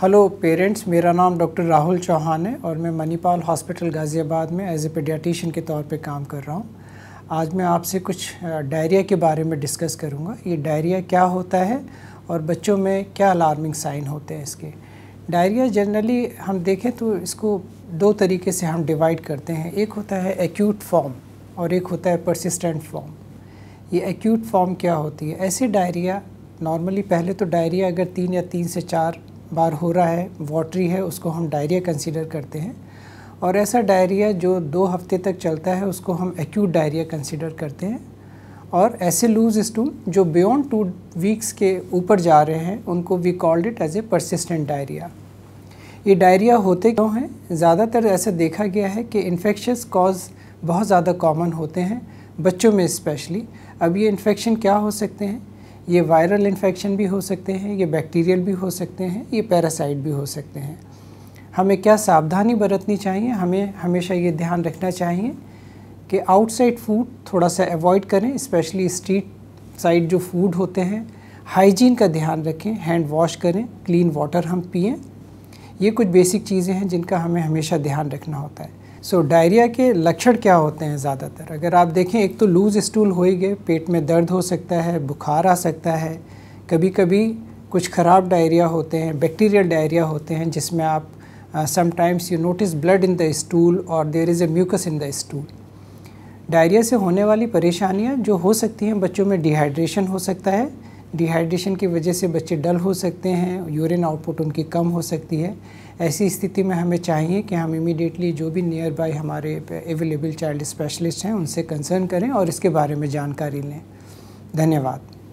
hello parents मेरा नाम doctor Rahul Chauhan है और मैं मणिपाल हॉस्पिटल गाज़ियाबाद में एज ए पेडियाटिशियन के तौर पे काम कर रहा हूँ आज मैं आपसे कुछ डायरिया के बारे में डिस्कस करूँगा ये डायरिया क्या होता है और बच्चों में क्या अलार्मिंग साइन होते हैं इसके डायरिया जनरली हम देखें तो इसको दो तरीके से हम डिवाइड करते हैं एक होता है एक्यूट फॉर्म और एक होता है परसिस्टेंट फॉर्म ये एक्यूट फॉर्म क्या होती है ऐसे डायरिया नॉर्मली पहले तो डायरिया अगर तीन या तीन से चार बार हो रहा है वाटरी है उसको हम डायरिया कंसीडर करते हैं और ऐसा डायरिया जो दो हफ्ते तक चलता है उसको हम एक्यूट डायरिया कंसीडर करते हैं और ऐसे लूज स्टूल जो बियॉन्ड टू वीक्स के ऊपर जा रहे हैं उनको we called it as a persistent diarrhoea ये डायरिया होते क्यों हैं ज़्यादातर ऐसा देखा गया है कि इन्फेक्शस कॉज बहुत ज़्यादा कॉमन होते हैं बच्चों में स्पेशली अब ये इन्फेक्शन क्या हो सकते हैं ये वायरल इन्फेक्शन भी हो सकते हैं ये बैक्टीरियल भी हो सकते हैं ये पैरासाइट भी हो सकते हैं हमें क्या सावधानी बरतनी चाहिए हमें हमेशा ये ध्यान रखना चाहिए कि आउटसाइड फूड थोड़ा सा अवॉइड करें स्पेशली स्ट्रीट साइड जो फूड होते हैं हाइजीन का ध्यान रखें हैंड वॉश करें क्लीन वाटर हम पिए ये कुछ बेसिक चीज़ें हैं जिनका हमें हमेशा ध्यान रखना होता है सो so, डायरिया के लक्षण क्या होते हैं ज़्यादातर अगर आप देखें एक तो लूज़ स्टूल हो ही गए पेट में दर्द हो सकता है बुखार आ सकता है कभी कभी कुछ ख़राब डायरिया होते हैं बैक्टीरियल डायरिया होते हैं जिसमें आप sometimes you notice blood in the stool और there is a mucus in the stool diarrhoea से होने वाली परेशानियाँ जो हो सकती हैं बच्चों में डिहाइड्रेशन हो सकता है डिहाइड्रेशन की वजह से बच्चे डल हो सकते हैं यूरिन आउटपुट उनकी कम हो सकती है ऐसी स्थिति में हमें चाहिए कि हम इमीडिएटली जो भी नियर बाय हमारे अवेलेबल चाइल्ड स्पेशलिस्ट हैं उनसे कंसर्न करें और इसके बारे में जानकारी लें धन्यवाद